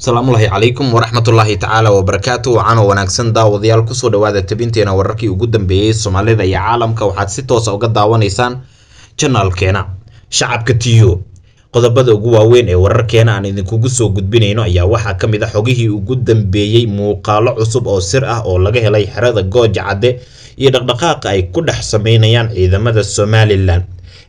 asalaamullaahi calaykum waraxmatullaahi tacaala wabarakaatu wacaanoo wanaagsan daawadayaal kusoo dhawaada tabinteena wararkii ugu dambeeyey soomaalida iyo caalamka waxaad si toosa ah uga daawanaysaan janaalkeena shacabka tiyo qodobada ugu waaweyn ee wararkeena aan idinkugu soo gudbinayno ayaa waxaa ka mid a ah xogihii ugu dambeeyey muuqaalo cusub oo sir ah oo laga helay xerada gooja cadde iyo dhaqdhaqaaqa ay ku dhex sameynayaan ciidamada somalilan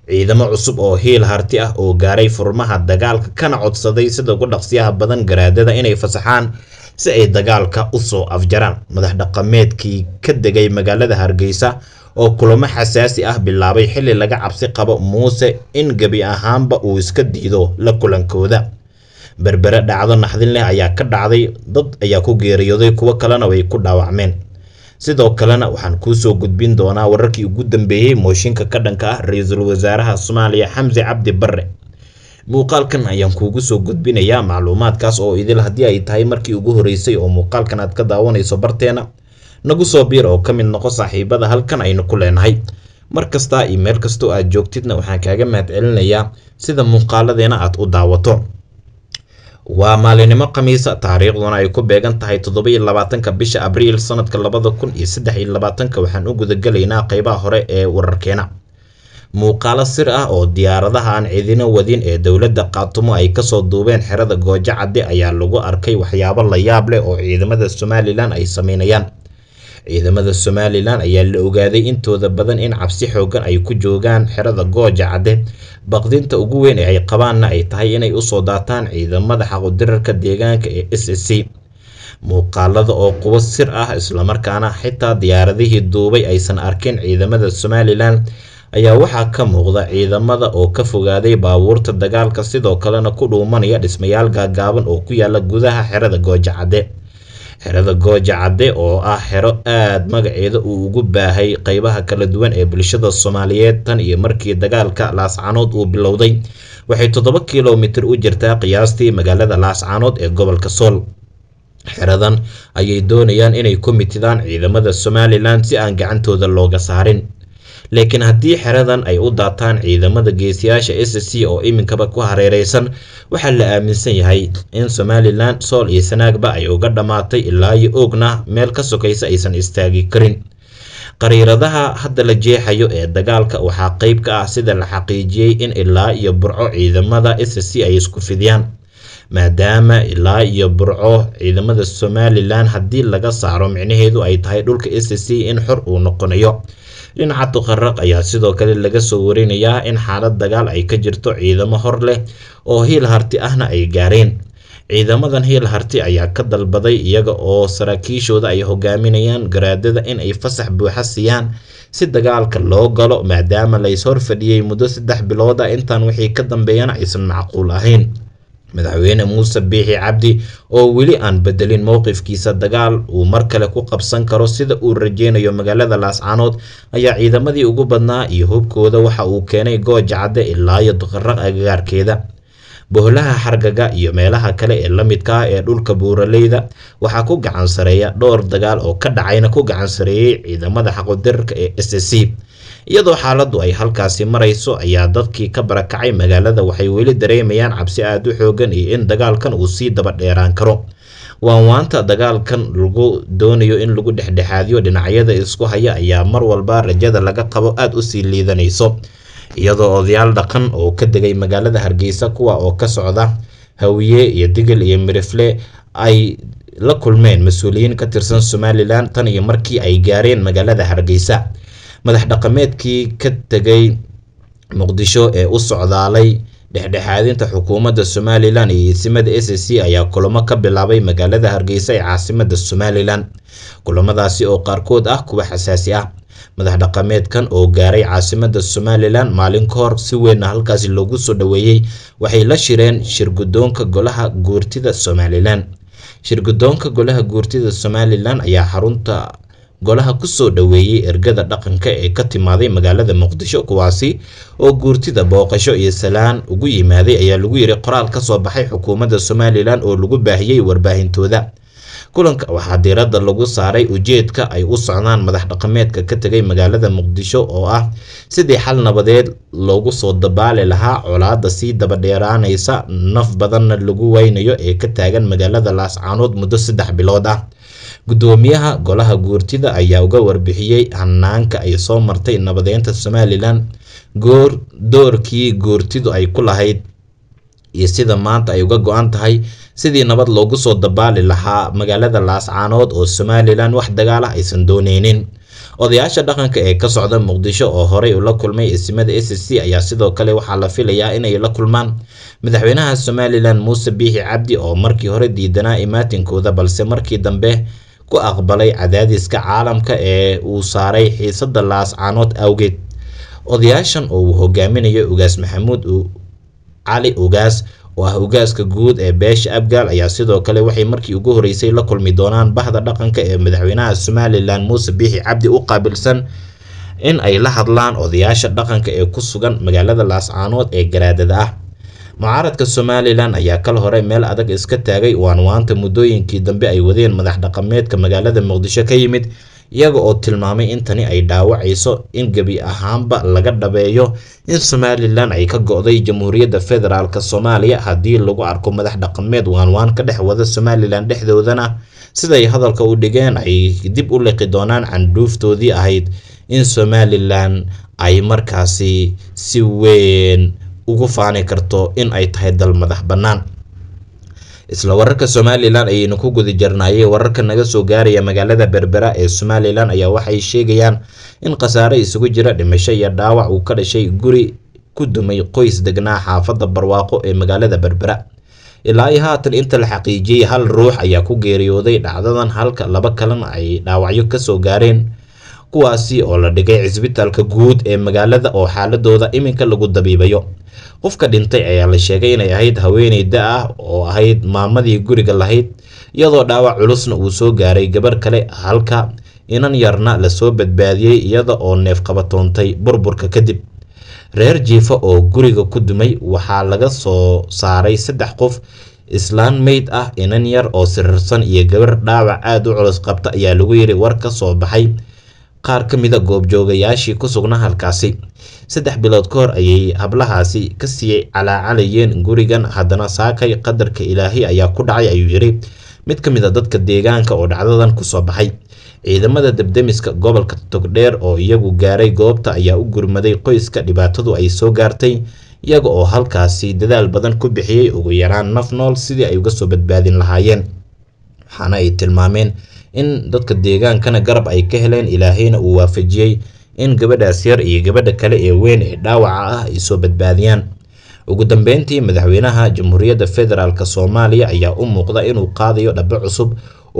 ciidamo cusub oo hiil harti ah oo gaaray furmaha dagaalka kana codsaday sida ugu dhaqsiyaha badan garaadada inay fasaxaan si ay dagaalka u soo afjaraan madax dhaqameedkii ka degay magaalada hargeysa oo kulamo xasaasi ah bilaabay xilli laga cabsi qabo muuse in gebi ahaanba uu iska diido la kulankooda berbere dhacdo naxdin leh ayaa ka dhacday dad ayaa ku geeriyooday kuwo kalena way ku dhaawacmeen sidoo kalena waxaan kuu soo gudbin doonaa wararkii ugu dambeeyey mooshinka ka dhanka ah ra-iisul wasaaraha soomaaliya xamse cabdi barre muuqaalkan ayaan kuugu soo gudbinayaa macluumaadkaas oo idil haddii ay tahay markii ugu horreysay oo muuqaalkan aad ka daawanayso barteena nagu soo biir oo ka mid noqo saaxiibada halkan aynu ku leenahay mar kasta iyo meel kastoo aad joogtidna waxaan kaaga mahad celinayaa sida muuqaaladeena aad u daawato waa maalinimo khamiisa ah. taariikhduna ay ku beegan tahay toddoba-iyo labaatanka bisha abriil sannadka labada kun iyo saddex iyo labaatanka waxaan u gudagelaynaa qaybaha hore ee wararkeena muuqaalo sir ah oo diyaaradaha aan cidino wadin ee dowladda khaatumo ay kasoo duubeen xerada goojo cadde ayaa lagu arkay waxyaabo la yaab leh oo ciidamada somalilan ay sameynayaan ciidamada somalilan ayaa la ogaaday intooda badan in cabsi xoogan ay ku joogaan xerada gooja cadde baqdinta ugu weyn ee ay qabaanna ay tahay inay usoo daataan ciidamada xaqudirarka deegaanka ee s s c muuqaalada oo qubo sir ah islamarkaana xitaa diyaaradihii duubay aysan arkin ciidamada somalilan ayaa waxaa ka muuqda ciidamada oo ka fogaaday baabuurta dagaalka sidoo kalena ku dhuumanaya dhismayaal gaagaaban oo ku yaala gudaha xerada goojacadde xerada gooja cadde oo ah xero aada magaceeda uu ugu baahay qaybaha kala duwan ee bulshada soomaaliyeed tan iyo markii dagaalka laascanood uu bilowday waxay toddoba kilomitir u jirtaa qiyaastii magaalada laascanood ee gobolka sool xeradan ayay doonayaan inay ku mitidaan ciidamada somalilan si aan gacantooda looga saarin laakiin haddii xeradan ay u daataan ciidamada geesiyaasha s c oo iminkaba ku hareereysan waxaa la aaminsan yahay in somalilan sool iyo sanaagba ay uga dhammaatay ilaayo oogna meel ka sokaysa aysan istaagi karin qariiradaha hadda la jeexayo ee dagaalka waxaa qeyb ka ah sida la xaqiijiyey in ilaa iyo burco ciidamada s c ay isku fidiyaan maadaama ilaa iyo burco ciidamada somalilan haddii laga saaro micnaheedu ay tahay dhulka s c in xor uu noqonayo dhinaca tuqaraq ayaa sidoo kale laga soo warinayaa in xaalad dagaal ay ka jirto ciidamo hor leh oo hiil harti ahna ay gaareen ciidamadan hiil harti ayaa ka dalbaday iyaga oo saraakiishooda ay hogaaminayaan garaadada in ay fasax buuxa siiyaan si dagaalka loo galo maadaama lays hor fadhiyey muddo saddex bilooda a ah. intaan wixii ka dambeeyana aysan macquul ahayn madaxweyne muuse biixi cabdi oo weli aan bedelin mowqifkiisa dagaal uu mar kale ku qabsan karo sida uu rajeynayo magaalada laascanood ayaa ciidamadii ugu badnaa iyo hubkooda waxa uu keenay gooja cadde ilaayo duqaro agagaarkeeda bohlaha xargaga iyo meelaha kale ee la midka ah ee dhulka buuraleyda waxaa ku gacansareeya dhowr dagaal oo ka dhacayna ku gacan ciidamada xaqudirka ee s c iyadoo xaaladdu ay halkaasi marayso ayaa dadkii ka barakacay magaalada waxay weli dareemayaan cabsi aada u xoogan iyo in dagaalkan uu sii daba dheeraan karo waanwaanta dagaalkan lagu doonayo in lagu dhexdhexaadiyo dhinacyada isku haya ayaa mar walba rajada laga qabo aada u sii liidanayso iyadoo odayaal dhaqan oo ka degay magaalada hargeysa kuwa oo ka socda hawiye iyo digil iyo mirifle ay la kulmeen mas-uuliyiin ka tirsan somalilan tan iyo markii ay gaareen magaalada hargeysa madax dhaqameedkii ka tegay muqdisho ee u socdaalay dhexdhexaadinta xukuumadda somalilan iyo iidsimada s c ayaa kulamo ka bilaabay magaalada hargeysa ee caasimada somalilan kulamadaasi oo qaarkood ah kuwa xasaasi ah madax dhaqameedkan oo gaaray caasimada somalilan maalin ka hor si weynna halkaasi loogu soo dhoweeyey waxay la shireen shirgudoonka golaha guurtida somalilan shirgudoonka golaha guurtida somalilan ayaa xarunta golaha kusoo dhoweeyey ergada dhaqanka ee ka timaaday magaalada muqdisho kuwaasi oo guurtida booqasho iyo salaan ugu yimaaday ayaa lagu yiri qoraal ka soo baxay xukuumadda somalilan oo lagu baahiyey warbaahintooda kulanka waxaa diiradda lagu saaray ujeedka ay u socdaan madax dhaqameedka ka tegay magaalada muqdisho oo ah sidii xal nabadeed loogu soo dabaali lahaa colaadda sii dabadheeraanaysa naf badanna lagu waynayo ee ka taagan magaalada laascaanood muddo saddex bilood ah gudoomiyaha golaha guurtida ayaa uga warbixiyey hanaanka ay soo martay nabadeynta somalilan doorkii guurtidu ay ku lahayd iyo sida maanta ay uga go-an tahay sidii nabad loogu soo dabaali lahaa magaalada laascaanood oo somalilan wax dagaal ah aysan dooneynin odayaasha dhaqanka ee ka socda muqdisho oo horey ula kulmay esimada s c ayaa sidoo kale waxaa la filayaa inay la kulmaan madaxweynaha somalilan muuse biixi cabdi oo markii hore diidanaa imaatinkooda balse markii dambe ku aqbalay cadaadiska caalamka ee uu saaray xiisadda laascanood awgeed odayaashan oo uu hogaaminayo ugaas maxamuud cali ugaas oo ah ugaaska guud ee beesha abgaal ayaa sidoo kale waxay markii ugu horreysay la kulmi doonaan bahda dhaqanka ee madaxweynaha somalilan muuse biixi cabdi u qaabilsan in ay la hadlaan odayaasha dhaqanka ee ku sugan magaalada laascaanood ee garaadada ah mucaaradka somalilan ayaa kal hore meel adag iska taagay waanwaanta muddooyinkii dambe ay wadeen madax dhaqameedka magaalada muqdisho ka yimid iyaga oo tilmaamay in tani ay dhaawacayso in gebi ahaanba laga dhabeeyo in somalilan ay ka go-day jamhuuriyadda federaalk soomaaliya haddii lagu arko madax dhaqameed waanwaan ka dhex wada somalilan dhexdoodana siday hadalka u dhigeen ay dib u liqi doonaan candhuuftoodii ahayd in somalilan ay markaasi si weyn uga faani karto in ay tahay dal madax bannaan isla wararka somalilan ayaynu ku guda jirnaayay wararka naga soo gaaraya magaalada berbera ee somalilan ayaa waxay sheegayaan in khasaare isugu jira dhimasho iyo dhaawac uu ka dhashay guri ku dumay qoys degnaa xaafadda barwaaqo ee magaalada berbera ilaa iyo haatan inta la xaqiijiyey hal ruux ayaa ku geeriyooday dhacdadan halka laba kalena ay dhaawacyo kasoo gaareen kuwaasi oo la dhigay cisbitaalka guud ee magaalada oo xaaladooda iminka lagu dabiibayo qofka dhintay ayaa la sheegay inay ahayd haweeney da ah oo ahayd maamadii guriga lahayd iyadoo dhaawac culusna uu soo gaaray gabar kale halka inan yarna lasoo badbaadiyey iyada oo neef qabatoontay burburka kadib reer jiifo oo guriga ku dumay waxaa laga soo saaray saddex qof islaan meyd ah inan yar oo sirirsan iyo gabar dhaawac aada u culus qabta ayaa lagu yiri war ka soo baxay qaar ka mida goobjoogayaashii ku sugnaa halkaasi saddex bilood ka hor ayay hablahaasi ka sii calaacalayeen gurigan haddana saakay qadarka ilaahay ayaa ku dhacay ayuu yidhi mid ka mida dadka deegaanka oo dhacdadan ku soo baxay ciidamada debdemiska gobolka togdheer oo iyagu gaaray goobta ayaa u gurmaday qoyska dhibaatadu ay soo gaartay iyaga oo halkaasi dadaal badan ku bixiyey ugu yaraan naf nool sidii ay uga soo badbaadin lahaayeen waxaana ay tilmaameen in dadka deegaankana garab ay ka heleen ilaahayna uu waafajiyey in gabadhaas yar iyo gabadha kale ee weyn ee dhaawaca ah ay soo badbaadiyaan ugu dambeyntii madaxweynaha jamhuuriyadda federaalk soomaaliya ayaa u muuqda inuu qaadayo dhabe cusub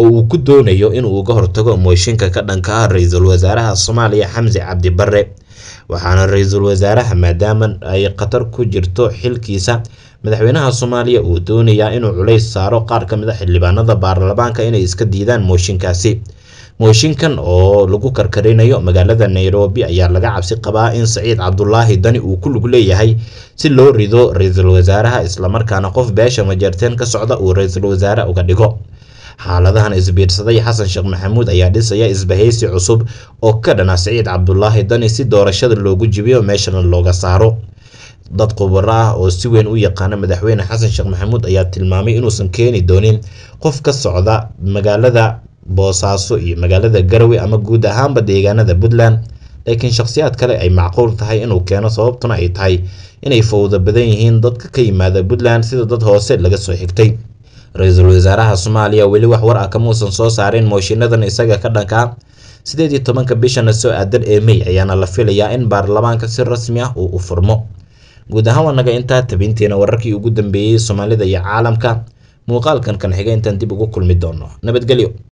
oo uu ku doonayo inuu uga hortago mooshinka ka dhanka ah ra-iisul wasaaraha soomaaliya xamse cabdi bare waxaana ra-iisul wasaaraha maadaama ay khatar ku jirto xilkiisa madaxweynaha soomaaliya uu doonayaa inuu culays saaro qaar ka mid a ah xildhibaanada baarlamaanka inay iska diidaan mooshinkaasi mooshinkan oo lagu karkarinayo magaalada nairobi ayaa laga cabsi qabaa in saciid cabdulaahi dani uu ku lug leeyahay si loo rido ra-iisul wasaaraha islamarkaana qof beesha majeerteen ka socda uu ra-iisul wasaare uga dhigo xaaladahan isbiirsaday xasan sheekh maxamuud ayaa dhisaya isbahaysi cusub oo ka dhana saciid cabdulaahi dani si doorashada loogu jibiyo meeshana looga saaro dad khubaro ah oo si weyn u yaqaana madaxweyne xasan sheekh maxamuud ayaa tilmaamay inuusan keeni doonin qof ka socda magaalada boosaaso iyo magaalada garowe ama guud ahaanba deegaanada puntland laakiin shakhsiyaad kale ay macquul tahay inuu keeno sababtuna ay tahay inay fawda badan yihiin dadka ka yimaada puntland sida dad hoose laga soo xigtay ra-iisul wasaaraha soomaaliya weli wax war ah kamuusan soo saareen mooshinadan isaga ka dhanka sideed iyo tobanka bishana soo aadan ee mey ayaana la filayaa in baarlamaanka si rasmi ah uu u furmo guud ahaan wanaga intaa tabintiina wararkii ugu dambeeyey soomaalida iyo caalamka muuqaalkan kan xiga intaan dib ugu kulmi doono nabadgelyo